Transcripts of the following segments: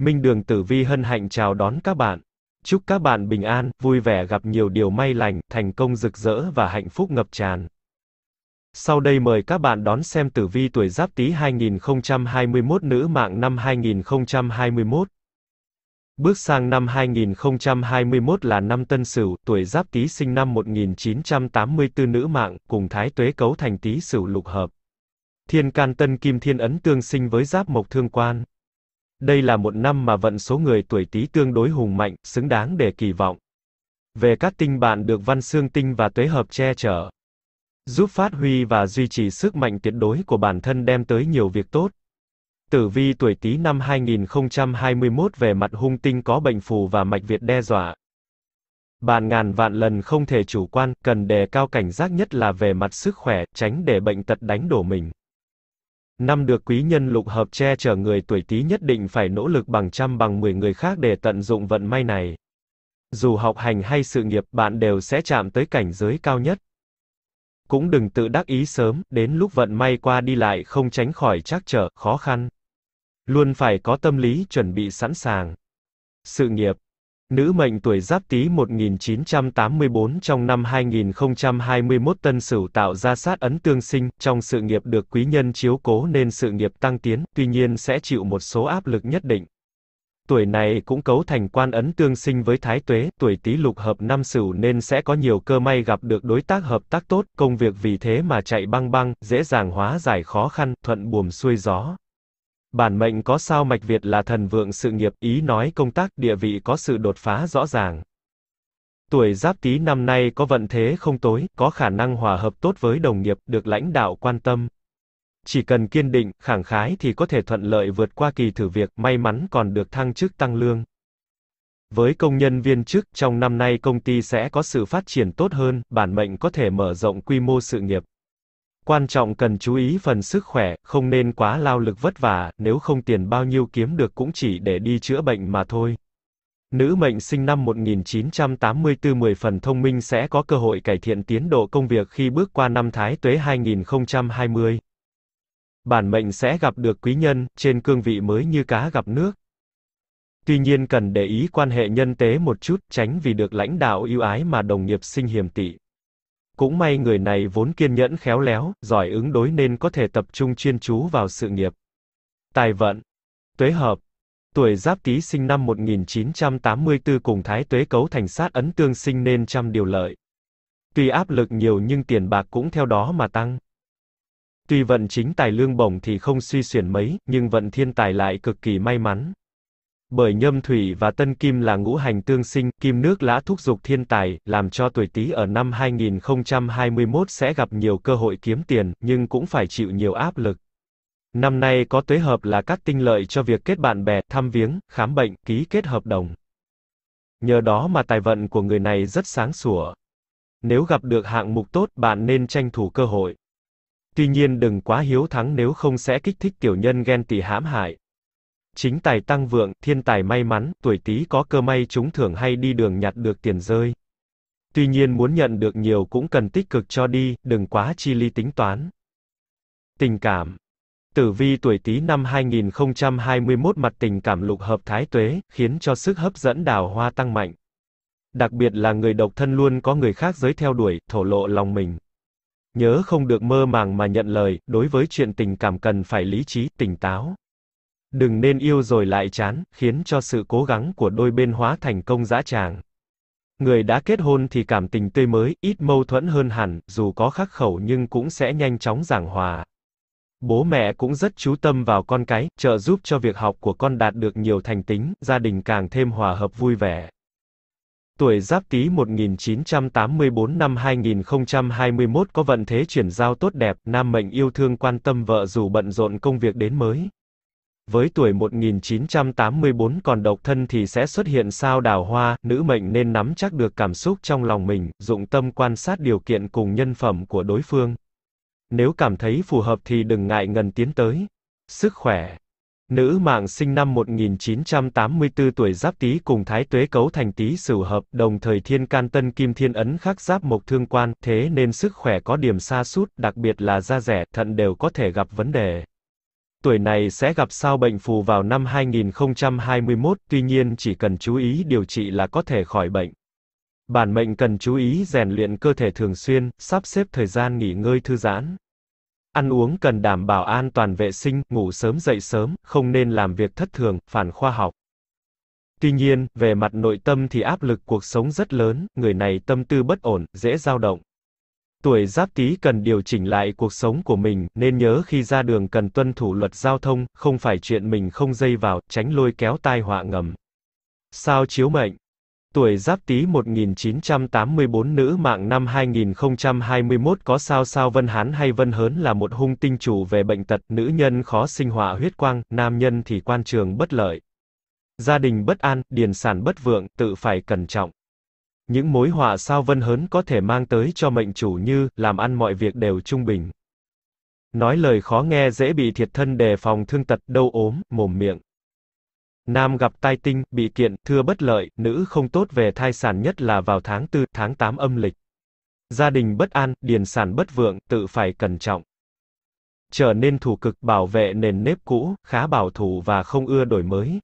Minh Đường Tử Vi hân hạnh chào đón các bạn. Chúc các bạn bình an, vui vẻ gặp nhiều điều may lành, thành công rực rỡ và hạnh phúc ngập tràn. Sau đây mời các bạn đón xem tử vi tuổi Giáp Tý 2021 nữ mạng năm 2021. Bước sang năm 2021 là năm Tân Sửu, tuổi Giáp Tý sinh năm 1984 nữ mạng, cùng thái tuế cấu thành Tý Sửu lục hợp. Thiên can Tân Kim Thiên ấn tương sinh với Giáp Mộc Thương Quan, đây là một năm mà vận số người tuổi Tý tương đối hùng mạnh, xứng đáng để kỳ vọng. Về các tinh bạn được văn xương tinh và tuế hợp che chở, giúp phát huy và duy trì sức mạnh tuyệt đối của bản thân đem tới nhiều việc tốt. Tử vi tuổi Tý năm 2021 về mặt hung tinh có bệnh phù và mạch Việt đe dọa. Bạn ngàn vạn lần không thể chủ quan, cần đề cao cảnh giác nhất là về mặt sức khỏe, tránh để bệnh tật đánh đổ mình. Năm được quý nhân lục hợp che chở người tuổi Tý nhất định phải nỗ lực bằng trăm bằng mười người khác để tận dụng vận may này. Dù học hành hay sự nghiệp, bạn đều sẽ chạm tới cảnh giới cao nhất. Cũng đừng tự đắc ý sớm, đến lúc vận may qua đi lại không tránh khỏi trắc trở, khó khăn. Luôn phải có tâm lý chuẩn bị sẵn sàng. Sự nghiệp Nữ mệnh tuổi Giáp Tý 1984 trong năm 2021 Tân Sửu tạo ra sát ấn tương sinh, trong sự nghiệp được quý nhân chiếu cố nên sự nghiệp tăng tiến, tuy nhiên sẽ chịu một số áp lực nhất định. Tuổi này cũng cấu thành quan ấn tương sinh với Thái Tuế, tuổi Tý lục hợp năm Sửu nên sẽ có nhiều cơ may gặp được đối tác hợp tác tốt, công việc vì thế mà chạy băng băng, dễ dàng hóa giải khó khăn, thuận buồm xuôi gió. Bản mệnh có sao mạch Việt là thần vượng sự nghiệp, ý nói công tác, địa vị có sự đột phá rõ ràng. Tuổi Giáp Tý năm nay có vận thế không tối, có khả năng hòa hợp tốt với đồng nghiệp, được lãnh đạo quan tâm. Chỉ cần kiên định, khẳng khái thì có thể thuận lợi vượt qua kỳ thử việc, may mắn còn được thăng chức tăng lương. Với công nhân viên chức, trong năm nay công ty sẽ có sự phát triển tốt hơn, bản mệnh có thể mở rộng quy mô sự nghiệp. Quan trọng cần chú ý phần sức khỏe, không nên quá lao lực vất vả, nếu không tiền bao nhiêu kiếm được cũng chỉ để đi chữa bệnh mà thôi. Nữ mệnh sinh năm 1984 10 phần thông minh sẽ có cơ hội cải thiện tiến độ công việc khi bước qua năm Thái Tuế 2020. Bản mệnh sẽ gặp được quý nhân, trên cương vị mới như cá gặp nước. Tuy nhiên cần để ý quan hệ nhân tế một chút, tránh vì được lãnh đạo yêu ái mà đồng nghiệp sinh hiểm tị. Cũng may người này vốn kiên nhẫn khéo léo, giỏi ứng đối nên có thể tập trung chuyên chú vào sự nghiệp. Tài vận. Tuế hợp. Tuổi Giáp Tý sinh năm 1984 cùng Thái Tuế cấu thành sát ấn tương sinh nên trăm điều lợi. Tuy áp lực nhiều nhưng tiền bạc cũng theo đó mà tăng. Tuy vận chính tài lương bổng thì không suy xuyển mấy, nhưng vận thiên tài lại cực kỳ may mắn. Bởi nhâm thủy và tân kim là ngũ hành tương sinh, kim nước lã thúc dục thiên tài, làm cho tuổi Tý ở năm 2021 sẽ gặp nhiều cơ hội kiếm tiền, nhưng cũng phải chịu nhiều áp lực. Năm nay có tuế hợp là các tinh lợi cho việc kết bạn bè, thăm viếng, khám bệnh, ký kết hợp đồng. Nhờ đó mà tài vận của người này rất sáng sủa. Nếu gặp được hạng mục tốt, bạn nên tranh thủ cơ hội. Tuy nhiên đừng quá hiếu thắng nếu không sẽ kích thích tiểu nhân ghen tị hãm hại chính tài tăng vượng, thiên tài may mắn, tuổi Tý có cơ may trúng thưởng hay đi đường nhặt được tiền rơi. Tuy nhiên muốn nhận được nhiều cũng cần tích cực cho đi, đừng quá chi ly tính toán. Tình cảm Tử vi tuổi Tý năm 2021 mặt tình cảm lục hợp thái tuế, khiến cho sức hấp dẫn đào hoa tăng mạnh. Đặc biệt là người độc thân luôn có người khác giới theo đuổi, thổ lộ lòng mình. Nhớ không được mơ màng mà nhận lời, đối với chuyện tình cảm cần phải lý trí, tỉnh táo. Đừng nên yêu rồi lại chán, khiến cho sự cố gắng của đôi bên hóa thành công dã tràng. Người đã kết hôn thì cảm tình tươi mới, ít mâu thuẫn hơn hẳn, dù có khắc khẩu nhưng cũng sẽ nhanh chóng giảng hòa. Bố mẹ cũng rất chú tâm vào con cái, trợ giúp cho việc học của con đạt được nhiều thành tính, gia đình càng thêm hòa hợp vui vẻ. Tuổi Giáp Tý 1984 năm 2021 có vận thế chuyển giao tốt đẹp, nam mệnh yêu thương quan tâm vợ dù bận rộn công việc đến mới với tuổi 1984 còn độc thân thì sẽ xuất hiện sao đào hoa, nữ mệnh nên nắm chắc được cảm xúc trong lòng mình, dụng tâm quan sát điều kiện cùng nhân phẩm của đối phương. Nếu cảm thấy phù hợp thì đừng ngại ngần tiến tới. Sức khỏe Nữ mạng sinh năm 1984 tuổi giáp tý cùng thái tuế cấu thành tý sửu hợp, đồng thời thiên can tân kim thiên ấn khắc giáp mộc thương quan, thế nên sức khỏe có điểm xa sút đặc biệt là da rẻ, thận đều có thể gặp vấn đề tuổi này sẽ gặp sao bệnh phù vào năm 2021, tuy nhiên chỉ cần chú ý điều trị là có thể khỏi bệnh. Bản mệnh cần chú ý rèn luyện cơ thể thường xuyên, sắp xếp thời gian nghỉ ngơi thư giãn. Ăn uống cần đảm bảo an toàn vệ sinh, ngủ sớm dậy sớm, không nên làm việc thất thường, phản khoa học. Tuy nhiên, về mặt nội tâm thì áp lực cuộc sống rất lớn, người này tâm tư bất ổn, dễ dao động. Tuổi giáp tý cần điều chỉnh lại cuộc sống của mình, nên nhớ khi ra đường cần tuân thủ luật giao thông, không phải chuyện mình không dây vào, tránh lôi kéo tai họa ngầm. Sao chiếu mệnh Tuổi Giáp Tý 1984 nữ mạng năm 2021 có sao sao Vân Hán hay Vân Hớn là một hung tinh chủ về bệnh tật, nữ nhân khó sinh họa huyết quang, nam nhân thì quan trường bất lợi. Gia đình bất an, điền sản bất vượng, tự phải cẩn trọng. Những mối họa sao vân hớn có thể mang tới cho mệnh chủ như, làm ăn mọi việc đều trung bình. Nói lời khó nghe dễ bị thiệt thân đề phòng thương tật, đau ốm, mồm miệng. Nam gặp tai tinh, bị kiện, thưa bất lợi, nữ không tốt về thai sản nhất là vào tháng 4, tháng 8 âm lịch. Gia đình bất an, điền sản bất vượng, tự phải cẩn trọng. Trở nên thủ cực bảo vệ nền nếp cũ, khá bảo thủ và không ưa đổi mới,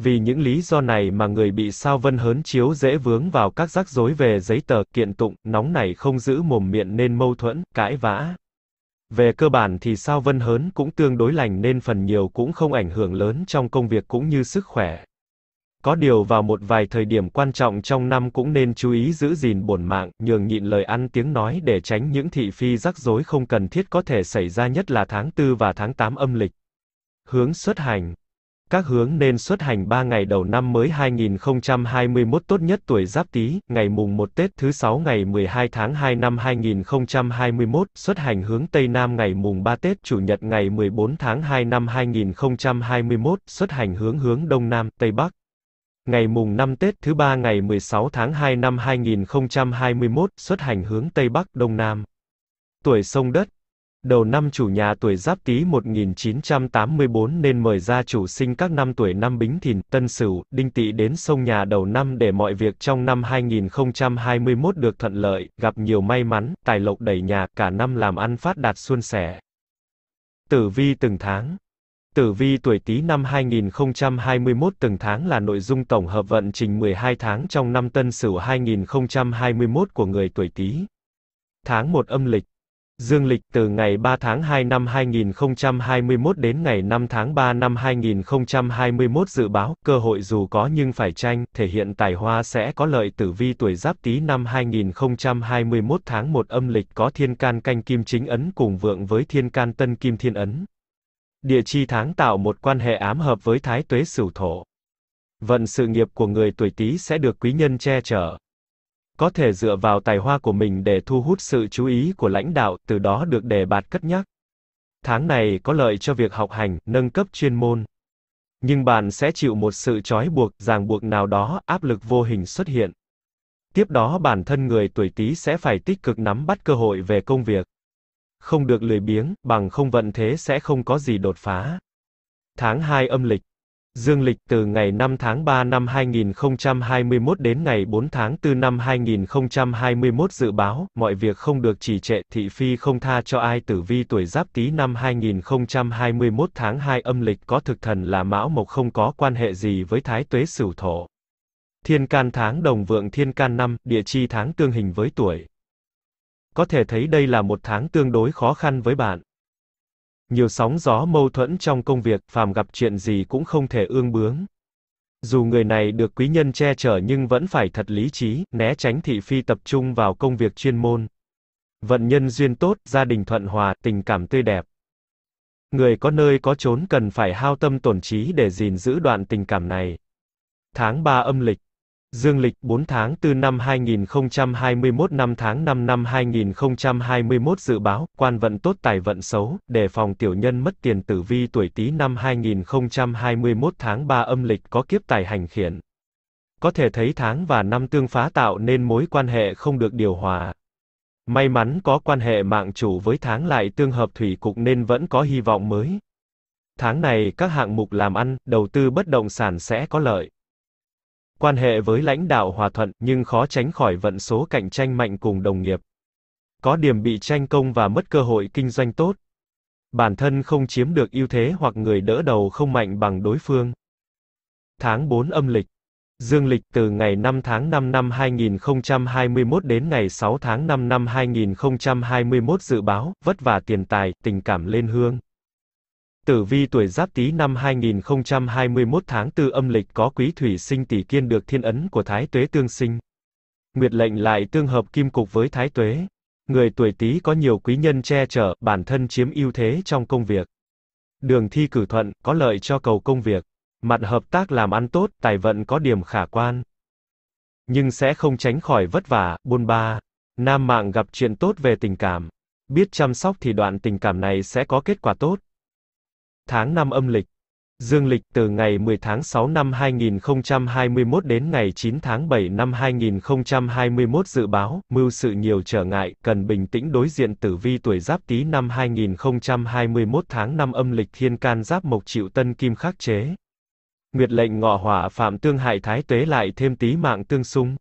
vì những lý do này mà người bị sao vân hớn chiếu dễ vướng vào các rắc rối về giấy tờ, kiện tụng, nóng này không giữ mồm miệng nên mâu thuẫn, cãi vã. Về cơ bản thì sao vân hớn cũng tương đối lành nên phần nhiều cũng không ảnh hưởng lớn trong công việc cũng như sức khỏe. Có điều vào một vài thời điểm quan trọng trong năm cũng nên chú ý giữ gìn bổn mạng, nhường nhịn lời ăn tiếng nói để tránh những thị phi rắc rối không cần thiết có thể xảy ra nhất là tháng 4 và tháng 8 âm lịch. Hướng xuất hành các hướng nên xuất hành 3 ngày đầu năm mới 2021 tốt nhất tuổi Giáp Tý, ngày mùng 1 Tết thứ 6 ngày 12 tháng 2 năm 2021, xuất hành hướng Tây Nam ngày mùng 3 Tết Chủ nhật ngày 14 tháng 2 năm 2021, xuất hành hướng hướng Đông Nam, Tây Bắc. Ngày mùng 5 Tết thứ ba ngày 16 tháng 2 năm 2021, xuất hành hướng Tây Bắc, Đông Nam. Tuổi sông đất, Đầu năm chủ nhà tuổi Giáp Tý 1984 nên mời gia chủ sinh các năm tuổi năm Bính Thìn, Tân Sửu, Đinh Tỵ đến sông nhà đầu năm để mọi việc trong năm 2021 được thuận lợi, gặp nhiều may mắn, tài lộc đẩy nhà, cả năm làm ăn phát đạt suôn sẻ. Tử vi từng tháng Tử vi tuổi Tý năm 2021 từng tháng là nội dung tổng hợp vận trình 12 tháng trong năm Tân Sửu 2021 của người tuổi Tý. Tháng 1 âm lịch Dương lịch từ ngày 3 tháng 2 năm 2021 đến ngày 5 tháng 3 năm 2021 dự báo, cơ hội dù có nhưng phải tranh, thể hiện tài hoa sẽ có lợi tử vi tuổi giáp tý năm 2021 tháng 1 âm lịch có thiên can canh kim chính ấn cùng vượng với thiên can tân kim thiên ấn. Địa chi tháng tạo một quan hệ ám hợp với thái tuế sửu thổ. Vận sự nghiệp của người tuổi tý sẽ được quý nhân che chở, có thể dựa vào tài hoa của mình để thu hút sự chú ý của lãnh đạo, từ đó được đề bạt cất nhắc. Tháng này có lợi cho việc học hành, nâng cấp chuyên môn. Nhưng bạn sẽ chịu một sự trói buộc, ràng buộc nào đó, áp lực vô hình xuất hiện. Tiếp đó bản thân người tuổi Tý sẽ phải tích cực nắm bắt cơ hội về công việc. Không được lười biếng, bằng không vận thế sẽ không có gì đột phá. Tháng 2 âm lịch Dương lịch từ ngày 5 tháng 3 năm 2021 đến ngày 4 tháng 4 năm 2021 dự báo, mọi việc không được trì trệ, thị phi không tha cho ai tử vi tuổi giáp tý năm 2021 tháng 2 âm lịch có thực thần là mão mộc không có quan hệ gì với thái tuế sửu thổ. Thiên can tháng đồng vượng thiên can năm, địa chi tháng tương hình với tuổi. Có thể thấy đây là một tháng tương đối khó khăn với bạn nhiều sóng gió mâu thuẫn trong công việc, phàm gặp chuyện gì cũng không thể ương bướng. Dù người này được quý nhân che chở nhưng vẫn phải thật lý trí, né tránh thị phi tập trung vào công việc chuyên môn. Vận nhân duyên tốt, gia đình thuận hòa, tình cảm tươi đẹp. Người có nơi có chốn cần phải hao tâm tổn trí để gìn giữ đoạn tình cảm này. Tháng 3 âm lịch Dương lịch 4 tháng 4 năm 2021 năm tháng 5 năm 2021 dự báo, quan vận tốt tài vận xấu, đề phòng tiểu nhân mất tiền tử vi tuổi Tý năm 2021 tháng 3 âm lịch có kiếp tài hành khiển. Có thể thấy tháng và năm tương phá tạo nên mối quan hệ không được điều hòa. May mắn có quan hệ mạng chủ với tháng lại tương hợp thủy cục nên vẫn có hy vọng mới. Tháng này các hạng mục làm ăn, đầu tư bất động sản sẽ có lợi quan hệ với lãnh đạo hòa thuận nhưng khó tránh khỏi vận số cạnh tranh mạnh cùng đồng nghiệp. Có điểm bị tranh công và mất cơ hội kinh doanh tốt. Bản thân không chiếm được ưu thế hoặc người đỡ đầu không mạnh bằng đối phương. Tháng 4 âm lịch Dương lịch từ ngày 5 tháng 5 năm 2021 đến ngày 6 tháng 5 năm 2021 dự báo, vất vả tiền tài, tình cảm lên hương. Tử vi tuổi Giáp Tý năm 2021 tháng 4 âm lịch có quý thủy sinh tỷ kiên được thiên ấn của Thái Tuế tương sinh. Nguyệt lệnh lại tương hợp kim cục với Thái Tuế. Người tuổi Tý có nhiều quý nhân che chở, bản thân chiếm ưu thế trong công việc. Đường thi cử thuận, có lợi cho cầu công việc. Mặt hợp tác làm ăn tốt, tài vận có điểm khả quan. Nhưng sẽ không tránh khỏi vất vả, buôn ba. Nam mạng gặp chuyện tốt về tình cảm. Biết chăm sóc thì đoạn tình cảm này sẽ có kết quả tốt tháng 5 âm lịch. Dương lịch từ ngày 10 tháng 6 năm 2021 đến ngày 9 tháng 7 năm 2021 dự báo, mưu sự nhiều trở ngại, cần bình tĩnh đối diện tử vi tuổi giáp tý năm 2021 tháng 5 âm lịch thiên can giáp mộc chịu tân kim khắc chế. Nguyệt lệnh ngọ hỏa phạm tương hại thái tuế lại thêm tí mạng tương xung.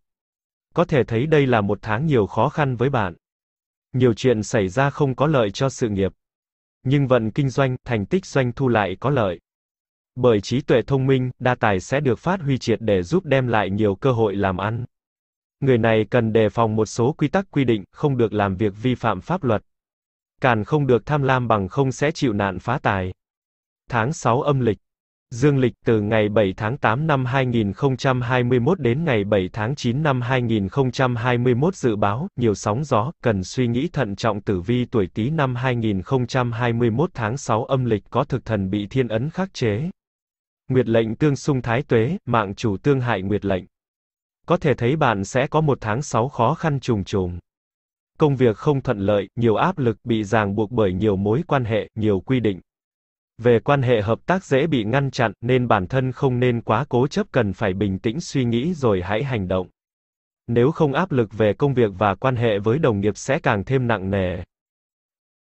Có thể thấy đây là một tháng nhiều khó khăn với bạn. Nhiều chuyện xảy ra không có lợi cho sự nghiệp nhưng vận kinh doanh, thành tích doanh thu lại có lợi. Bởi trí tuệ thông minh, đa tài sẽ được phát huy triệt để giúp đem lại nhiều cơ hội làm ăn. Người này cần đề phòng một số quy tắc quy định, không được làm việc vi phạm pháp luật. Càn không được tham lam bằng không sẽ chịu nạn phá tài. Tháng 6 âm lịch Dương lịch từ ngày 7 tháng 8 năm 2021 đến ngày 7 tháng 9 năm 2021 dự báo, nhiều sóng gió, cần suy nghĩ thận trọng tử vi tuổi Tý năm 2021 tháng 6 âm lịch có thực thần bị thiên ấn khắc chế. Nguyệt lệnh tương xung thái tuế, mạng chủ tương hại nguyệt lệnh. Có thể thấy bạn sẽ có một tháng 6 khó khăn trùng trùng. Công việc không thuận lợi, nhiều áp lực bị ràng buộc bởi nhiều mối quan hệ, nhiều quy định. Về quan hệ hợp tác dễ bị ngăn chặn nên bản thân không nên quá cố chấp cần phải bình tĩnh suy nghĩ rồi hãy hành động. Nếu không áp lực về công việc và quan hệ với đồng nghiệp sẽ càng thêm nặng nề.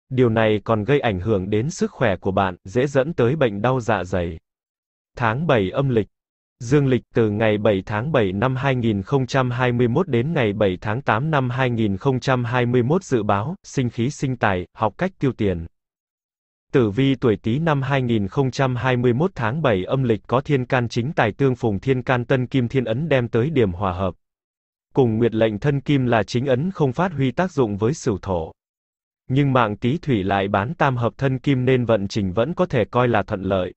Điều này còn gây ảnh hưởng đến sức khỏe của bạn, dễ dẫn tới bệnh đau dạ dày. Tháng 7 âm lịch Dương lịch từ ngày 7 tháng 7 năm 2021 đến ngày 7 tháng 8 năm 2021 dự báo, sinh khí sinh tài, học cách tiêu tiền. Tử vi tuổi Tý năm 2021 tháng 7 âm lịch có thiên can chính tài tương phùng thiên can tân kim thiên ấn đem tới điểm hòa hợp. Cùng nguyệt lệnh thân kim là chính ấn không phát huy tác dụng với sửu thổ. Nhưng mạng Tý thủy lại bán tam hợp thân kim nên vận trình vẫn có thể coi là thuận lợi.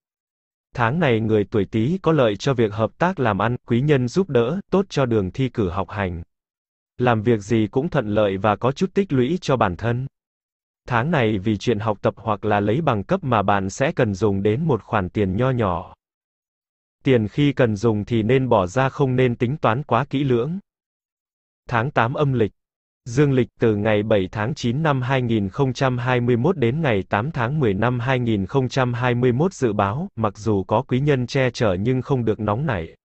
Tháng này người tuổi Tý có lợi cho việc hợp tác làm ăn, quý nhân giúp đỡ, tốt cho đường thi cử học hành. Làm việc gì cũng thuận lợi và có chút tích lũy cho bản thân. Tháng này vì chuyện học tập hoặc là lấy bằng cấp mà bạn sẽ cần dùng đến một khoản tiền nho nhỏ. Tiền khi cần dùng thì nên bỏ ra không nên tính toán quá kỹ lưỡng. Tháng 8 âm lịch Dương lịch từ ngày 7 tháng 9 năm 2021 đến ngày 8 tháng 10 năm 2021 dự báo, mặc dù có quý nhân che chở nhưng không được nóng nảy.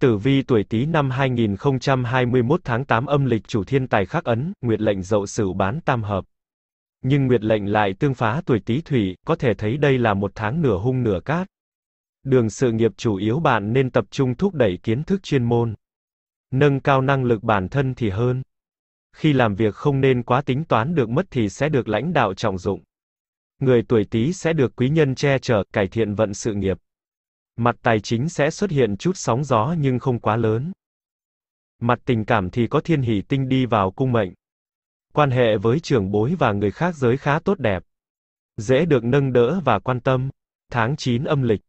Tử vi tuổi Tý năm 2021 tháng 8 âm lịch chủ thiên tài khắc ấn, nguyệt lệnh dậu sửu bán tam hợp nhưng nguyệt lệnh lại tương phá tuổi Tý Thủy, có thể thấy đây là một tháng nửa hung nửa cát. Đường sự nghiệp chủ yếu bạn nên tập trung thúc đẩy kiến thức chuyên môn. Nâng cao năng lực bản thân thì hơn. Khi làm việc không nên quá tính toán được mất thì sẽ được lãnh đạo trọng dụng. Người tuổi Tý sẽ được quý nhân che chở, cải thiện vận sự nghiệp. Mặt tài chính sẽ xuất hiện chút sóng gió nhưng không quá lớn. Mặt tình cảm thì có thiên hỷ tinh đi vào cung mệnh. Quan hệ với trưởng bối và người khác giới khá tốt đẹp. Dễ được nâng đỡ và quan tâm. Tháng 9 âm lịch.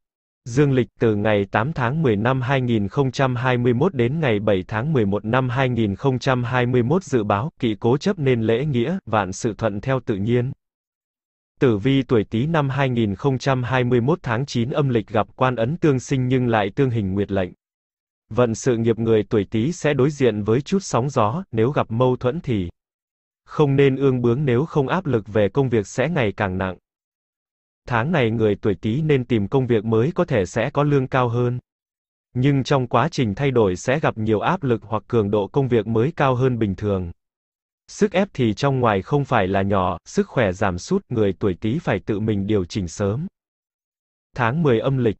Dương lịch từ ngày 8 tháng 10 năm 2021 đến ngày 7 tháng 11 năm 2021 dự báo kỵ cố chấp nên lễ nghĩa, vạn sự thuận theo tự nhiên. Tử vi tuổi Tý năm 2021 tháng 9 âm lịch gặp quan ấn tương sinh nhưng lại tương hình nguyệt lệnh. Vận sự nghiệp người tuổi Tý sẽ đối diện với chút sóng gió, nếu gặp mâu thuẫn thì không nên ương bướng nếu không áp lực về công việc sẽ ngày càng nặng. Tháng này người tuổi Tý nên tìm công việc mới có thể sẽ có lương cao hơn. Nhưng trong quá trình thay đổi sẽ gặp nhiều áp lực hoặc cường độ công việc mới cao hơn bình thường. Sức ép thì trong ngoài không phải là nhỏ, sức khỏe giảm sút, người tuổi Tý phải tự mình điều chỉnh sớm. Tháng 10 âm lịch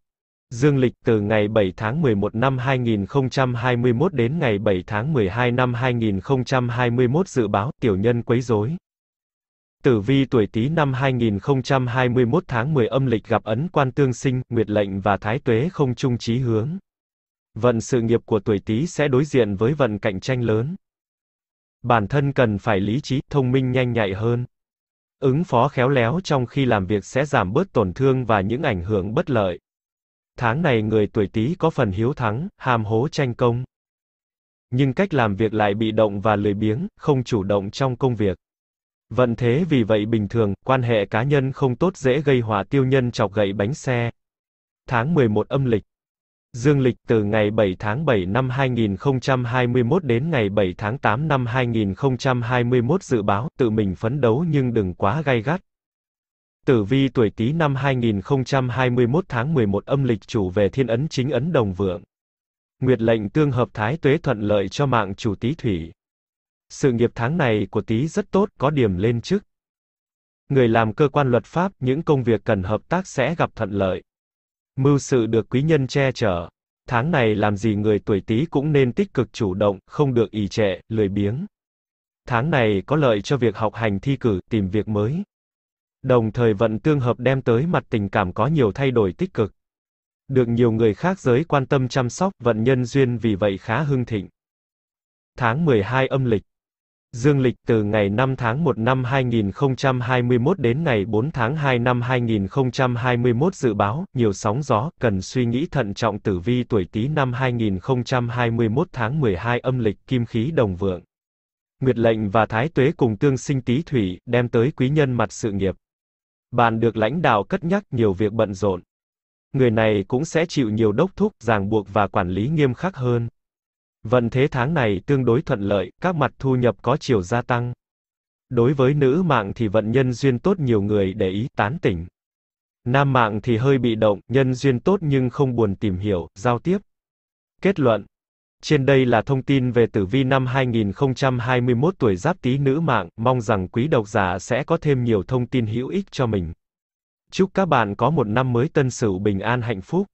dương lịch từ ngày 7 tháng 11 năm 2021 đến ngày 7 tháng 12 năm 2021 dự báo tiểu nhân quấy rối. Tử vi tuổi Tý năm 2021 tháng 10 âm lịch gặp ấn quan tương sinh, nguyệt lệnh và thái tuế không chung chí hướng. Vận sự nghiệp của tuổi Tý sẽ đối diện với vận cạnh tranh lớn. Bản thân cần phải lý trí, thông minh nhanh nhạy hơn. Ứng phó khéo léo trong khi làm việc sẽ giảm bớt tổn thương và những ảnh hưởng bất lợi tháng này người tuổi Tý có phần hiếu thắng, hàm hố tranh công. Nhưng cách làm việc lại bị động và lười biếng, không chủ động trong công việc. Vận thế vì vậy bình thường, quan hệ cá nhân không tốt dễ gây hỏa tiêu nhân chọc gậy bánh xe. Tháng 11 âm lịch Dương lịch từ ngày 7 tháng 7 năm 2021 đến ngày 7 tháng 8 năm 2021 dự báo tự mình phấn đấu nhưng đừng quá gay gắt. Tử vi tuổi Tý năm 2021 tháng 11 âm lịch chủ về thiên ấn chính ấn đồng vượng. Nguyệt lệnh tương hợp thái tuế thuận lợi cho mạng chủ Tý thủy. Sự nghiệp tháng này của Tý rất tốt, có điểm lên chức. Người làm cơ quan luật pháp, những công việc cần hợp tác sẽ gặp thuận lợi. Mưu sự được quý nhân che chở. Tháng này làm gì người tuổi Tý cũng nên tích cực chủ động, không được ì trệ, lười biếng. Tháng này có lợi cho việc học hành thi cử, tìm việc mới. Đồng thời vận tương hợp đem tới mặt tình cảm có nhiều thay đổi tích cực. Được nhiều người khác giới quan tâm chăm sóc, vận nhân duyên vì vậy khá hưng thịnh. Tháng 12 âm lịch Dương lịch từ ngày 5 tháng 1 năm 2021 đến ngày 4 tháng 2 năm 2021 dự báo, nhiều sóng gió, cần suy nghĩ thận trọng tử vi tuổi Tý năm 2021 tháng 12 âm lịch kim khí đồng vượng. Nguyệt lệnh và thái tuế cùng tương sinh tý thủy, đem tới quý nhân mặt sự nghiệp bàn được lãnh đạo cất nhắc nhiều việc bận rộn. Người này cũng sẽ chịu nhiều đốc thúc, ràng buộc và quản lý nghiêm khắc hơn. Vận thế tháng này tương đối thuận lợi, các mặt thu nhập có chiều gia tăng. Đối với nữ mạng thì vận nhân duyên tốt nhiều người để ý tán tỉnh. Nam mạng thì hơi bị động, nhân duyên tốt nhưng không buồn tìm hiểu, giao tiếp. Kết luận trên đây là thông tin về tử vi năm 2021 tuổi Giáp Tý nữ mạng, mong rằng quý độc giả sẽ có thêm nhiều thông tin hữu ích cho mình. Chúc các bạn có một năm mới tân sửu bình an hạnh phúc.